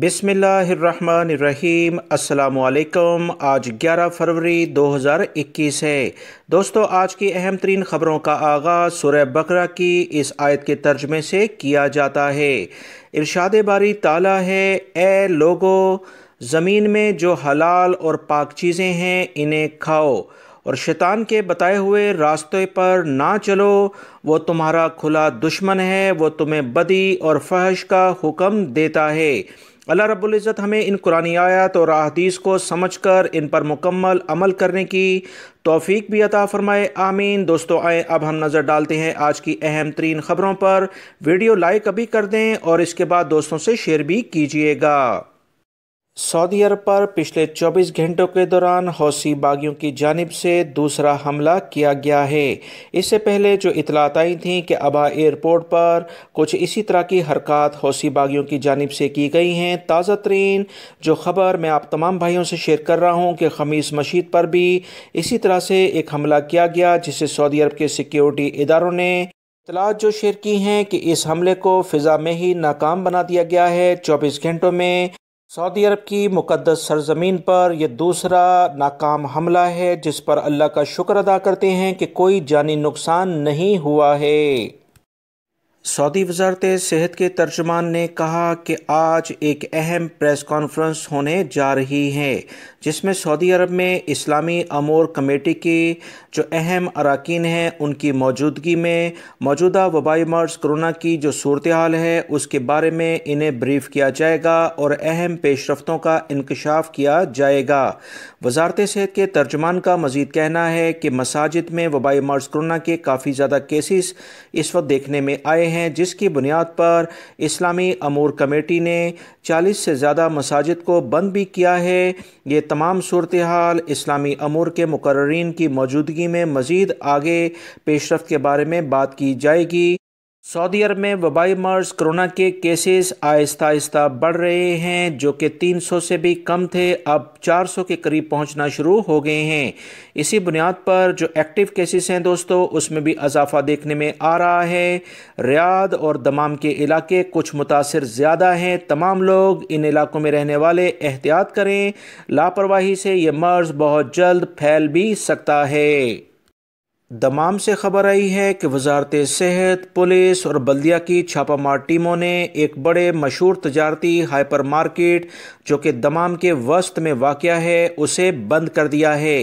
बिसमीम् अल्लाम आज 11 फरवरी 2021 है दोस्तों आज की अहम तरीन ख़बरों का आगाज़ सुरह बकरा की इस आयत के तर्जमे से किया जाता है इरशाद बारी ताला है ए लोगो ज़मीन में जो हलाल और पाक चीज़ें हैं इन्हें खाओ और शैतान के बताए हुए रास्ते पर ना चलो वो तुम्हारा खुला दुश्मन है वो तुम्हें बदी और फहश का हुक्म देता है अल्लाह रब्ज़त हमें इन कुरानी आयत और अहदीस को समझ कर इन पर मुकम्मल अमल करने की तोफ़ी भी अता फ़रमाए आमीन दोस्तों आए अब हम नज़र डालते हैं आज की अहम तरीन ख़बरों पर वीडियो लाइक अभी कर दें और इसके बाद दोस्तों से शेयर भी कीजिएगा सऊदी अरब पर पिछले 24 घंटों के दौरान हौसी बागियों की जानब से दूसरा हमला किया गया है इससे पहले जो इतलात आई थी कि अबा एयरपोर्ट पर कुछ इसी तरह की हरकत हौसी बागियों की जानब से की गई हैं ताज़ा तरीन जो ख़बर मैं आप तमाम भाइयों से शेयर कर रहा हूँ कि खमीस मशीद पर भी इसी तरह से एक हमला किया गया जिसे सऊदी अरब के सिक्योरिटी इदारों ने इतलात जो शेयर की हैं कि इस हमले को फ़िज़ा में ही नाकाम बना दिया गया है चौबीस घंटों में सऊदी अरब की मुकदस सरजमीन पर यह दूसरा नाकाम हमला है जिस पर अल्लाह का शुक्र अदा करते हैं कि कोई जानी नुकसान नहीं हुआ है सऊदी वजारत सेहत के तर्जमान ने कहा कि आज एक अहम प्रेस कॉन्फ्रेंस होने जा रही है जिसमें सऊदी अरब में इस्लामी अमूर कमेटी की जो अहम अरकान हैं उनकी मौजूदगी में मौजूदा वबाई मर्ज कोरोना की जो सूरत हाल है उसके बारे में इन्हें ब्रीफ किया जाएगा और अहम पेशरफ्तों का इंकशाफ किया जाएगा वजारत सेहत के तर्जमान का मजीद कहना है कि मसाजिद में वबाई मर्ज कोरोना के काफ़ी ज़्यादा केसेस इस वक्त देखने में आए हैं जिसकी बुनियाद पर इस्लामी अमूर कमेटी ने चालीस से ज़्यादा मसाजिद को बंद भी किया है ये तमाम सूरत हाल इस्लामी अमूर के मुकर्रीन की मौजूदगी में मज़ीद आगे पेशरफ के बारे में बात की जाएगी सऊदी अरब में वबाई मर्ज कोरोना के केसेस आहिस्ता आहिस्ता बढ़ रहे हैं जो कि 300 से भी कम थे अब 400 के करीब पहुंचना शुरू हो गए हैं इसी बुनियाद पर जो एक्टिव केसेस हैं दोस्तों उसमें भी अजाफा देखने में आ रहा है रियाद और दमाम के इलाके कुछ मुतासर ज़्यादा हैं तमाम लोग इन इलाकों में रहने वाले एहतियात करें लापरवाही से ये मर्ज़ बहुत जल्द फैल भी सकता है दमाम से खबर आई है कि वजारत सेहत पुलिस और बल्दिया की छापामार टीमों ने एक बड़े मशहूर तजारती हाइपर मार्केट जो कि दमाम के वस्त में वाक़ है उसे बंद कर दिया है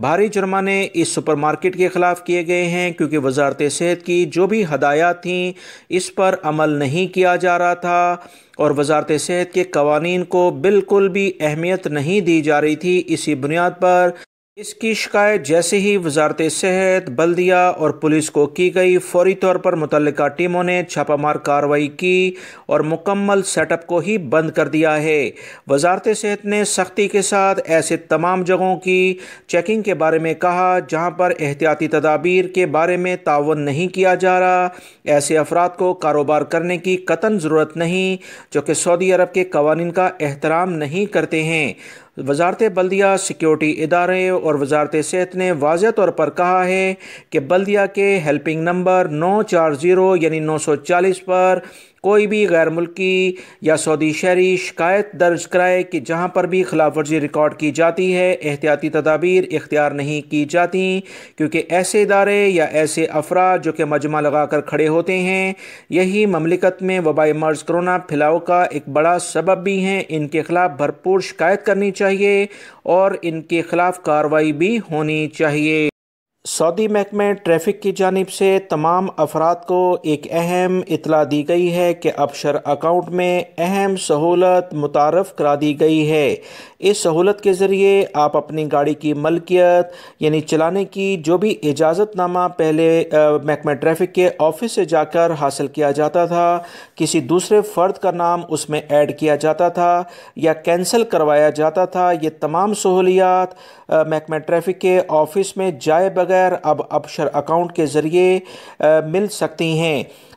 भारी जुर्माने इस सुपर मार्केट के ख़िलाफ़ किए गए हैं क्योंकि वजारत सेहत की जो भी हदायत थीं इस पर अमल नहीं किया जा रहा था और वजारत सेहत के कवानीन को बिल्कुल भी अहमियत नहीं दी जा रही थी इसी बुनियाद पर इसकी शिकायत जैसे ही वजारत सेहत बल्दिया और पुलिस को की गई फौरी तौर पर मुतल टीमों ने छापामार कार्रवाई की और मुकम्मल सेटअप को ही बंद कर दिया है वजारत सेहत ने सख्ती के साथ ऐसे तमाम जगहों की चेकिंग के बारे में कहा जहां पर एहतियाती तदाबीर के बारे में ताउन नहीं किया जा रहा ऐसे अफराद को कारोबार करने की कतन ज़रूरत नहीं जो कि सऊदी अरब के कवानीन का एहतराम नहीं करते हैं वजारत बल्दिया सिक्योरिटी इदारे और वजारत सेहत ने वाज तौर पर कहा है कि बल्दिया के हेल्पिंग नंबर नौ चार ज़ीरो यानी नौ सौ चालीस पर कोई भी गैर मुल्की या सऊदी शहरी शिकायत दर्ज कराए कि जहाँ पर भी खिलाफ वर्जी रिकॉर्ड की जाती है एहतियाती तदाबीर इख्तियार नहीं की जाती क्योंकि ऐसे इदारे या ऐसे अफराद जो कि मजमा लगा कर खड़े होते हैं यही ममलिकत में वबाई मर्ज करोना फैलाव का एक बड़ा सबब भी हैं इनके खिलाफ भरपूर शिकायत करनी चाहिए चाहिए और इनके खिलाफ कार्रवाई भी होनी चाहिए सऊदी महकमे ट्रैफिक की जानब से तमाम अफराद को एक अहम इतला दी गई है कि अपशर अकाउंट में अहम सहूलत मुतारफ़ करा दी गई है इस सहूलत के ज़रिए आप अपनी गाड़ी की मलकियत यानी चलाने की जो भी इजाज़तनामा पहले महकमा ट्रैफिक के ऑफिस से जाकर हासिल किया जाता था किसी दूसरे फ़र्द का नाम उसमें ऐड किया जाता था या कैंसिल करवाया जाता था ये तमाम सहूलियात महकमा ट्रैफिक के ऑफिस में जाए बगैर बगैर अब अपशर अकाउंट के ज़रिए मिल सकती हैं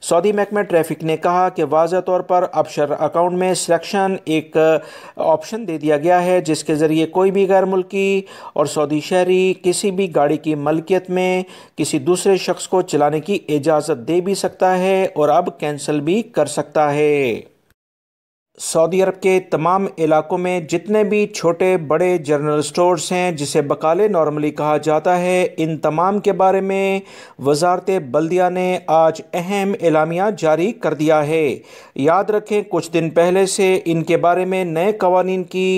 सऊदी महकमा ट्रैफिक ने कहा कि वाज तौर पर अपशर अकाउंट में सिलेक्शन एक ऑप्शन दे दिया गया है जिसके ज़रिए कोई भी गैर मुल्की और सऊदी शहरी किसी भी गाड़ी की मलकियत में किसी दूसरे शख्स को चलाने की इजाज़त दे भी सकता है और अब कैंसिल भी कर सकता है सऊदी अरब के तमाम इलाकों में जितने भी छोटे बड़े जनरल स्टोर्स हैं जिसे बकाले नॉर्मली कहा जाता है इन तमाम के बारे में वजारत बल्दिया ने आज अहम एलामिया जारी कर दिया है याद रखें कुछ दिन पहले से इनके बारे में नए कवानीन की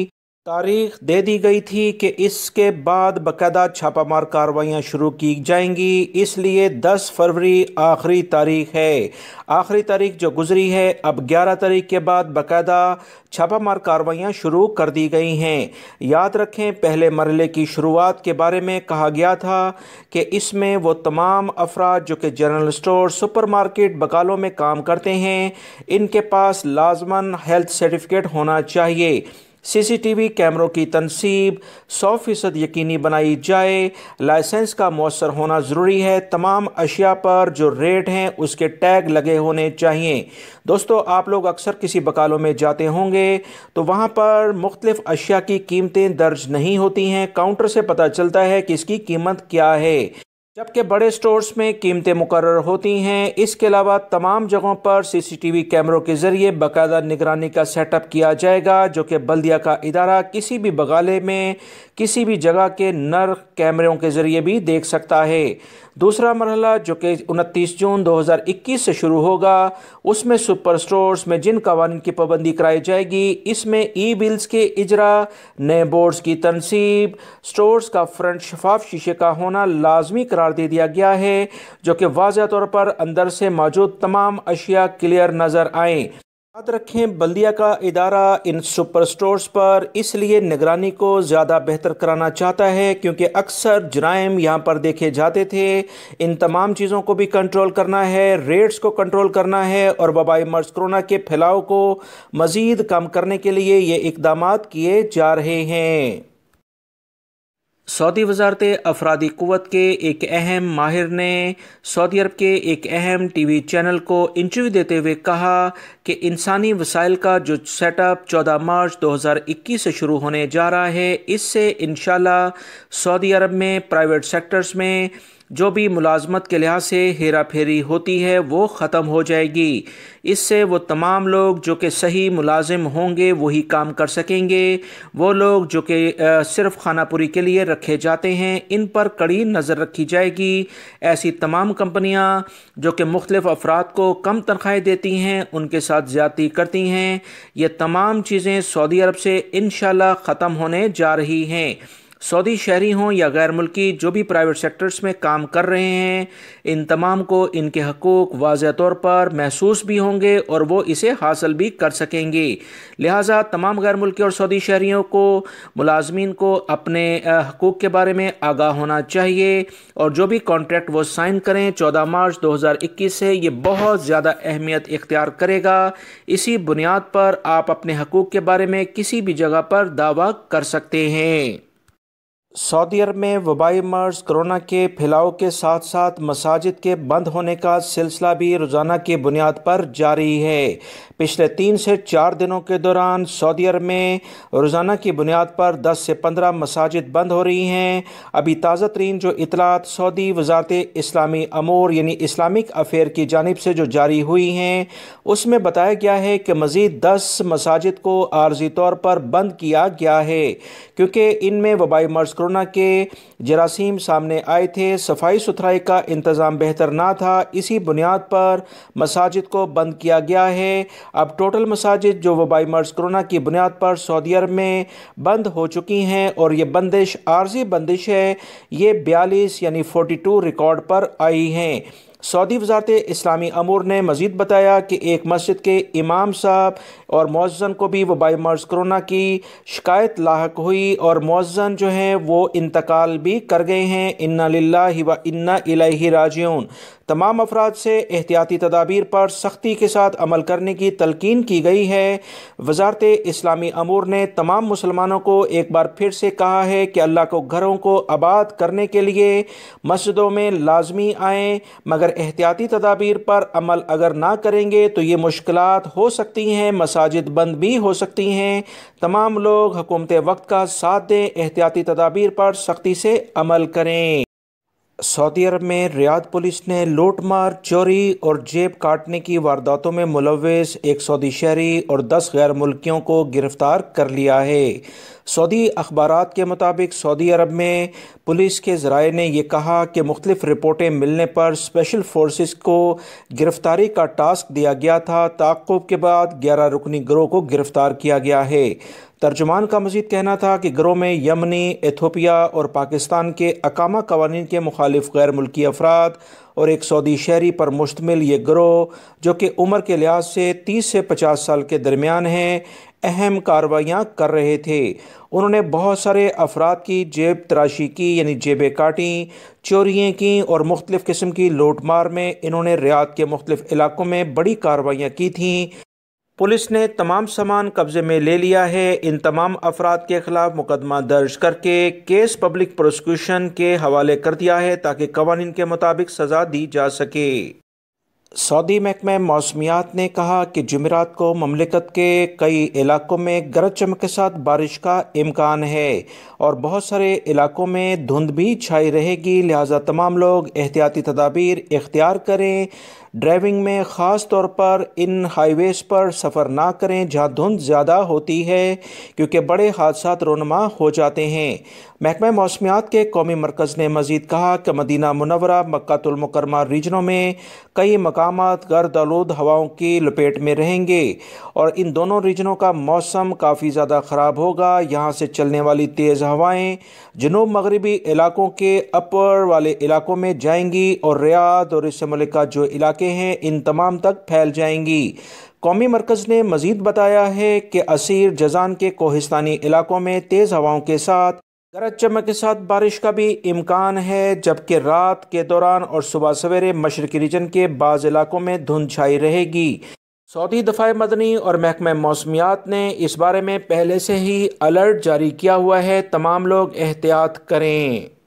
तारीख दे दी गई थी कि इसके बाद बाकायदा छापामार कार्रवाइयाँ शुरू की जाएंगी इसलिए 10 फरवरी आखिरी तारीख है आखिरी तारीख जो गुजरी है अब 11 तारीख के बाद बाकायदा छापामार कार्रवाइयाँ शुरू कर दी गई हैं याद रखें पहले मरले की शुरुआत के बारे में कहा गया था कि इसमें वो तमाम अफराद जो कि जनरल स्टोर सुपर मार्केट बकालों में काम करते हैं इनके पास लाजमन हेल्थ सर्टिफिकेट होना चाहिए सीसीटीवी कैमरों की तनसीब सौ फ़ीसद यकीनी बनाई जाए लाइसेंस का मौसर होना ज़रूरी है तमाम अशिया पर जो रेट हैं उसके टैग लगे होने चाहिए दोस्तों आप लोग अक्सर किसी बकालों में जाते होंगे तो वहाँ पर मुख्तलिफ़ अशिया की कीमतें दर्ज नहीं होती हैं काउंटर से पता चलता है कि इसकी कीमत क्या है जबकि बड़े स्टोर्स में कीमतें मुकर होती हैं इसके अलावा तमाम जगहों पर सीसीटीवी कैमरों के ज़रिए बाकायदा निगरानी का सेटअप किया जाएगा जो कि बल्दिया का इदारा किसी भी बगाले में किसी भी जगह के नर कैमरों के ज़रिए भी देख सकता है दूसरा मरहला जो कि उनतीस जून 2021 से शुरू होगा उसमें सुपर स्टोर्स में जिन कवानीन की पाबंदी कराई जाएगी इसमें ई बिल्स के इजरा नए बोर्ड्स की तनसीब स्टोर्स का फ्रंट शफाफ शीशे का होना लाजमी करा करार दे दिया गया है जो कि वाज तौर पर अंदर से मौजूद तमाम अशिया क्लियर नज़र आए याद रखें बल्दिया का इदारा इन सुपर स्टोर्स पर इसलिए निगरानी को ज़्यादा बेहतर कराना चाहता है क्योंकि अक्सर जराइम यहाँ पर देखे जाते थे इन तमाम चीज़ों को भी कंट्रोल करना है रेट्स को कंट्रोल करना है और वबाई मर्ज कोरोना के फैलाव को मज़ीद कम करने के लिए ये इकदाम किए जा रहे हैं सऊदी वजारत अफरादी क़वत के एक अहम माहिर ने सऊदी अरब के एक अहम टी वी चैनल को इंटरव्यू देते हुए कहा कि इंसानी वसाइल का जो सेटअप चौदह मार्च दो हज़ार इक्कीस से शुरू होने जा रहा है इससे इन सऊदी अरब में प्राइवेट सेक्टर्स में जो भी मुलाजमत के लिहाज से हेरा फेरी होती है वो ख़त्म हो जाएगी इससे वो तमाम लोग जो कि सही मुलाजिम होंगे वही काम कर सकेंगे वो लोग जो कि सिर्फ खानापुरी के लिए रखे जाते हैं इन पर कड़ी नज़र रखी जाएगी ऐसी तमाम कंपनियाँ जो कि मुख्तफ अफराद को कम तनख्वाहें देती हैं उनके साथ ज़्यादती करती हैं ये तमाम चीज़ें सऊदी अरब से इन ख़त्म होने जा रही हैं सऊदी शहरी हों या गैर मुल्की जो भी प्राइवेट सेक्टर्स में काम कर रहे हैं इन तमाम को इनके हकूक़ वाज तौर पर महसूस भी होंगे और वो इसे हासिल भी कर सकेंगे लिहाजा तमाम गैर मुल्की और सऊदी शहरीों को मुलाजमीन को अपने हकूक़ के बारे में आगाह होना चाहिए और जो भी कॉन्ट्रैक्ट वो साइन करें चौदह मार्च दो हज़ार इक्कीस से ये बहुत ज़्यादा अहमियत इख्तियार करेगा इसी बुनियाद पर आप अपने हकूक़ के बारे में किसी भी जगह पर दावा कर सकते हैं सऊदी अरब में वबाई मर्ज कोरोना के फैलाव के साथ साथ मसाजिद के बंद होने का सिलसिला भी रोज़ाना की बुनियाद पर जारी है पिछले तीन से चार दिनों के दौरान सऊदी अरब में रोज़ाना की बुनियाद पर 10 से 15 मसाजिद बंद हो रही हैं अभी ताज़ा तरीन जो इतलात सऊदी वजारत इस्लामी अमूर यानी इस्लामिक अफेयर की जानब से जो जारी हुई हैं उसमें बताया गया है कि मज़ीद दस मसाजिद को आर्जी तौर पर बंद किया गया है क्योंकि इनमें वबाई मर्ज कोरोना के जरासीम सामने आए थे सफाई सुथराई का इंतज़ाम बेहतर ना था इसी बुनियाद पर मसाजिद को बंद किया गया है अब टोटल मसाजिद जो वबाई मर्ज कोरोना की बुनियाद पर सऊदी अरब में बंद हो चुकी हैं और ये बंदिश आर्जी बंदिश है ये बयालीस यानी फोर्टी टू रिकॉर्ड पर आई हैं सऊदी वजारत इस्लामी अमूर ने मज़ीद बताया कि एक मस्जिद के इमाम साहब और मौजन को भी वबाई मर्ज़ करोना की शिकायत लाक हुई और मौजन जो हैं वो इंतकाल भी कर गए हैं इन्ना लाही व इन्ना राजियन तमाम अफराद से एहतियाती तदाबीर पर सख्ती के साथ अमल करने की तलकिन की गई है वजारत इस्लामी अमूर ने तमाम मुसलमानों को एक बार फिर से कहा है कि अल्लाह को घरों को आबाद करने के लिए मस्जिदों में लाजमी आएँ मगर एहतियाती तदाबीर पर अमल अगर ना करेंगे तो ये मुश्किल हो सकती हैं मसाजिद बंद भी हो सकती हैं तमाम लोग हुकूमत वक्त का साथ दें एहतियाती तदाबीर पर सख्ती से अमल करें सऊदी अरब में रियाद पुलिस ने लूटमार चोरी और जेब काटने की वारदातों में मुलविस एक सऊदी शहरी और दस गैर मुल्कियों को गिरफ्तार कर लिया है सऊदी अखबार के मुताबिक सऊदी अरब में पुलिस के ज़राए ने यह कहा कि मुख्तफ रिपोर्टें मिलने पर स्पेशल फोर्सेस को गिरफ्तारी का टास्क दिया गया था ताकुब के बाद ग्यारह रुकनी ग्रोह को गिरफ्तार किया गया है तर्जुमान का मजीद कहना था कि ग्रोह में यमनी एथोपिया और पाकिस्तान के अकामा कवानीन के मुखालिफ गैर मुल्की अफराद और एक सऊदी शहरी पर मुश्तमिल ये ग्रोह जो कि उम्र के लिहाज से तीस से पचास साल के दरमियान हैं अहम कार्रवाइयाँ कर रहे थे उन्होंने बहुत सारे अफराद की जेब तराशी की यानी जेबें काटी चोरियाँ की और मुख्तलिफ़ किस्म की लूट मार में इन्होंने रियात के मुख्तलिफ़ इलाकों में बड़ी कार्रवाइयाँ की थी पुलिस ने तमाम सामान कब्जे में ले लिया है इन तमाम अफराद के खिलाफ मुकदमा दर्ज करके केस पब्लिक प्रोसिक्यूशन के हवाले कर दिया है ताकि कवानीन के मुताबिक सजा दी जा सके सऊदी महकमे मौसमियात ने कहा कि जमेरात को ममलिकत के कई इलाकों में गरज चमक के साथ बारिश का इम्कान है और बहुत सारे इलाकों में धुंध भी छाई रहेगी लिहाजा तमाम लोग एहतियाती तदाबीर इख्तियार करें ड्राइविंग में ख़ास तौर पर इन हाईवेज़ पर सफ़र ना करें जहां धुंध ज़्यादा होती है क्योंकि बड़े हादसा रोनमा हो जाते हैं महकमा मौसमियात के कौमी मरकज़ ने मज़ीद कहा कि मदीना मुनवरा मक्तुलमकरमा रीजनों में कई मकाम गर्द आलूद हवाओं की लपेट में रहेंगे और इन दोनों रीजनों का मौसम काफ़ी ज़्यादा ख़राब होगा यहाँ से चलने वाली तेज़ हवाएँ जनूब मगरबी इलाकों के अपर वाले इलाकों में जाएंगी और रियाद और इससे मलिका जो इलाके इलाके हैं इन तमाम तक फैल जाएंगी कौमी मरकज़ ने मज़ीद बताया है कि असीर जजान के कोहिस्तानी इलाकों में तेज़ हवाओं के साथ गरज चमक के साथ बारिश का भी इम्कान है जबकि रात के दौरान और सुबह सवेरे मशरकी रीजन के बाद इलाकों में धुंध छाई रहेगी सऊदी दफ़ाए मदनी और महकमे मौसमियात ने इस बारे में पहले से ही अलर्ट जारी किया हुआ है तमाम लोग एहतियात करें